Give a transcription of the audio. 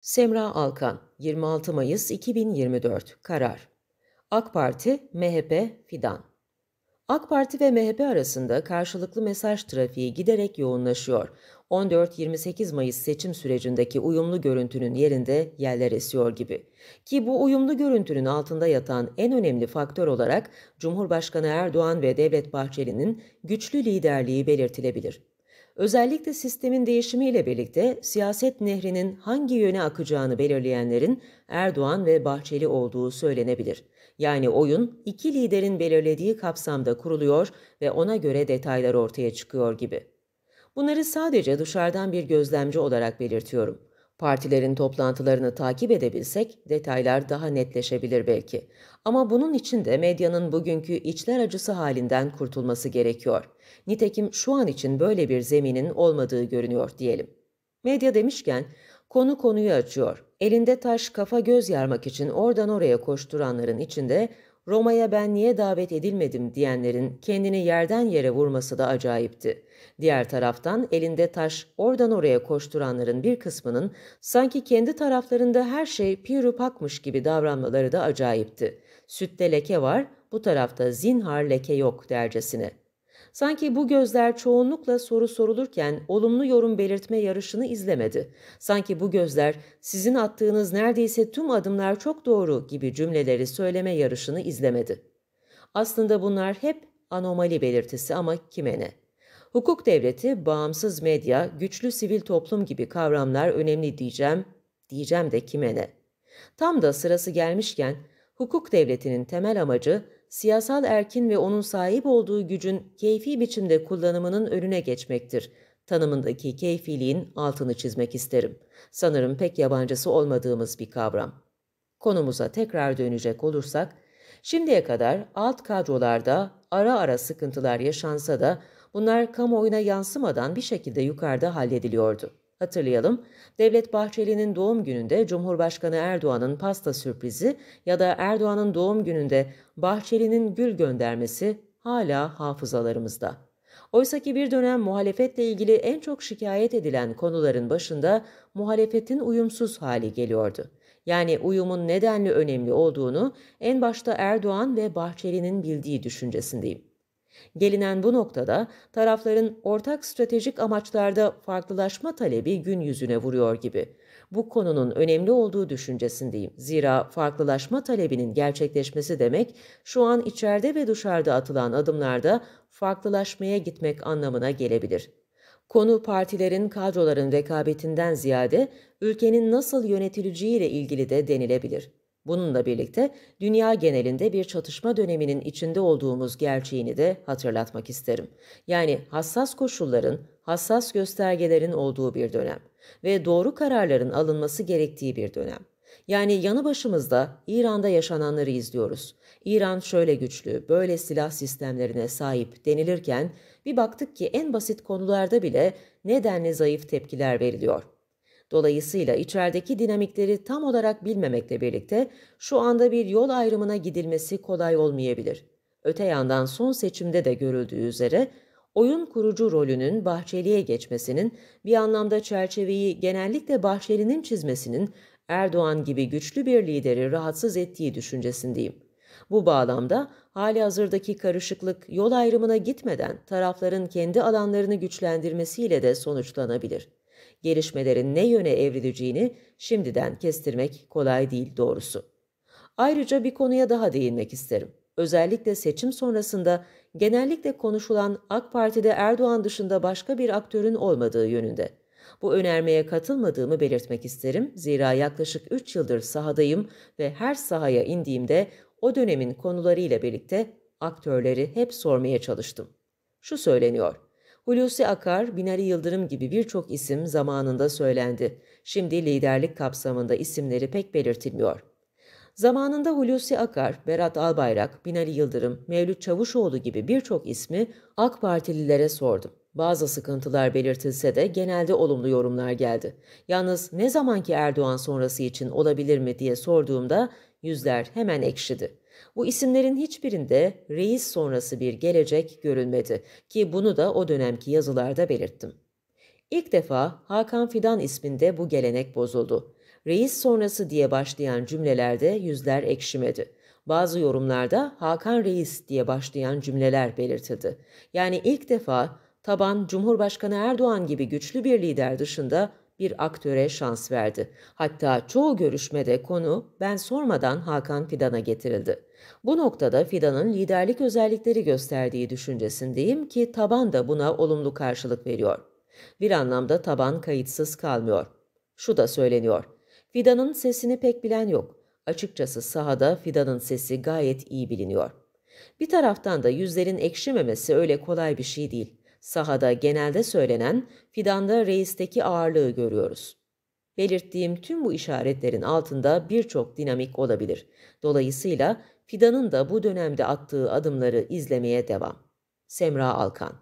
Semra Alkan, 26 Mayıs 2024 Karar AK Parti, MHP, Fidan AK Parti ve MHP arasında karşılıklı mesaj trafiği giderek yoğunlaşıyor. 14-28 Mayıs seçim sürecindeki uyumlu görüntünün yerinde yerler esiyor gibi. Ki bu uyumlu görüntünün altında yatan en önemli faktör olarak Cumhurbaşkanı Erdoğan ve Devlet Bahçeli'nin güçlü liderliği belirtilebilir. Özellikle sistemin değişimiyle birlikte siyaset nehrinin hangi yöne akacağını belirleyenlerin Erdoğan ve Bahçeli olduğu söylenebilir. Yani oyun iki liderin belirlediği kapsamda kuruluyor ve ona göre detaylar ortaya çıkıyor gibi. Bunları sadece dışarıdan bir gözlemci olarak belirtiyorum. Partilerin toplantılarını takip edebilsek detaylar daha netleşebilir belki. Ama bunun için de medyanın bugünkü içler acısı halinden kurtulması gerekiyor. Nitekim şu an için böyle bir zeminin olmadığı görünüyor diyelim. Medya demişken konu konuyu açıyor. Elinde taş kafa göz yarmak için oradan oraya koşturanların içinde Roma'ya ben niye davet edilmedim diyenlerin kendini yerden yere vurması da acayipti. Diğer taraftan elinde taş oradan oraya koşturanların bir kısmının sanki kendi taraflarında her şey pirupakmış gibi davranmaları da acayipti. Sütte leke var, bu tarafta zinhar leke yok dercesine. Sanki bu gözler çoğunlukla soru sorulurken olumlu yorum belirtme yarışını izlemedi. Sanki bu gözler sizin attığınız neredeyse tüm adımlar çok doğru gibi cümleleri söyleme yarışını izlemedi. Aslında bunlar hep anomali belirtisi ama kime ne? Hukuk devleti, bağımsız medya, güçlü sivil toplum gibi kavramlar önemli diyeceğim, diyeceğim de kime ne? Tam da sırası gelmişken hukuk devletinin temel amacı siyasal erkin ve onun sahip olduğu gücün keyfi biçimde kullanımının önüne geçmektir. Tanımındaki keyfiliğin altını çizmek isterim. Sanırım pek yabancısı olmadığımız bir kavram. Konumuza tekrar dönecek olursak, şimdiye kadar alt kadrolarda ara ara sıkıntılar yaşansa da bunlar kamuoyuna yansımadan bir şekilde yukarıda hallediliyordu. Hatırlayalım, Devlet Bahçeli'nin doğum gününde Cumhurbaşkanı Erdoğan'ın pasta sürprizi ya da Erdoğan'ın doğum gününde Bahçeli'nin gül göndermesi hala hafızalarımızda. Oysaki bir dönem muhalefetle ilgili en çok şikayet edilen konuların başında muhalefetin uyumsuz hali geliyordu. Yani uyumun nedenli önemli olduğunu en başta Erdoğan ve Bahçeli'nin bildiği düşüncesindeyim. Gelinen bu noktada tarafların ortak stratejik amaçlarda farklılaşma talebi gün yüzüne vuruyor gibi. Bu konunun önemli olduğu düşüncesindeyim. Zira farklılaşma talebinin gerçekleşmesi demek şu an içeride ve dışarıda atılan adımlarda farklılaşmaya gitmek anlamına gelebilir. Konu partilerin kadroların rekabetinden ziyade ülkenin nasıl yönetileceğiyle ilgili de denilebilir. Bununla birlikte dünya genelinde bir çatışma döneminin içinde olduğumuz gerçeğini de hatırlatmak isterim. Yani hassas koşulların, hassas göstergelerin olduğu bir dönem ve doğru kararların alınması gerektiği bir dönem. Yani yanı başımızda İran'da yaşananları izliyoruz. İran şöyle güçlü, böyle silah sistemlerine sahip denilirken bir baktık ki en basit konularda bile nedenle zayıf tepkiler veriliyor. Dolayısıyla içerideki dinamikleri tam olarak bilmemekle birlikte şu anda bir yol ayrımına gidilmesi kolay olmayabilir. Öte yandan son seçimde de görüldüğü üzere oyun kurucu rolünün Bahçeli'ye geçmesinin bir anlamda çerçeveyi genellikle Bahçeli'nin çizmesinin Erdoğan gibi güçlü bir lideri rahatsız ettiği düşüncesindeyim. Bu bağlamda hali hazırdaki karışıklık yol ayrımına gitmeden tarafların kendi alanlarını güçlendirmesiyle de sonuçlanabilir.'' gelişmelerin ne yöne evrileceğini şimdiden kestirmek kolay değil doğrusu. Ayrıca bir konuya daha değinmek isterim. Özellikle seçim sonrasında genellikle konuşulan AK Parti'de Erdoğan dışında başka bir aktörün olmadığı yönünde. Bu önermeye katılmadığımı belirtmek isterim. Zira yaklaşık 3 yıldır sahadayım ve her sahaya indiğimde o dönemin konularıyla birlikte aktörleri hep sormaya çalıştım. Şu söyleniyor. Hulusi Akar, Binali Yıldırım gibi birçok isim zamanında söylendi. Şimdi liderlik kapsamında isimleri pek belirtilmiyor. Zamanında Hulusi Akar, Berat Albayrak, Binali Yıldırım, Mevlüt Çavuşoğlu gibi birçok ismi AK Partililere sordum. Bazı sıkıntılar belirtilse de genelde olumlu yorumlar geldi. Yalnız ne zamanki Erdoğan sonrası için olabilir mi diye sorduğumda Yüzler hemen ekşidi. Bu isimlerin hiçbirinde reis sonrası bir gelecek görülmedi ki bunu da o dönemki yazılarda belirttim. İlk defa Hakan Fidan isminde bu gelenek bozuldu. Reis sonrası diye başlayan cümlelerde yüzler ekşimedi. Bazı yorumlarda Hakan Reis diye başlayan cümleler belirtildi. Yani ilk defa taban Cumhurbaşkanı Erdoğan gibi güçlü bir lider dışında bir aktöre şans verdi. Hatta çoğu görüşmede konu ben sormadan Hakan Fidan'a getirildi. Bu noktada Fidan'ın liderlik özellikleri gösterdiği düşüncesindeyim ki taban da buna olumlu karşılık veriyor. Bir anlamda taban kayıtsız kalmıyor. Şu da söyleniyor. Fidan'ın sesini pek bilen yok. Açıkçası sahada Fidan'ın sesi gayet iyi biliniyor. Bir taraftan da yüzlerin ekşimemesi öyle kolay bir şey değil. Sahada genelde söylenen fidanda reisteki ağırlığı görüyoruz. Belirttiğim tüm bu işaretlerin altında birçok dinamik olabilir. Dolayısıyla fidanın da bu dönemde attığı adımları izlemeye devam. Semra Alkan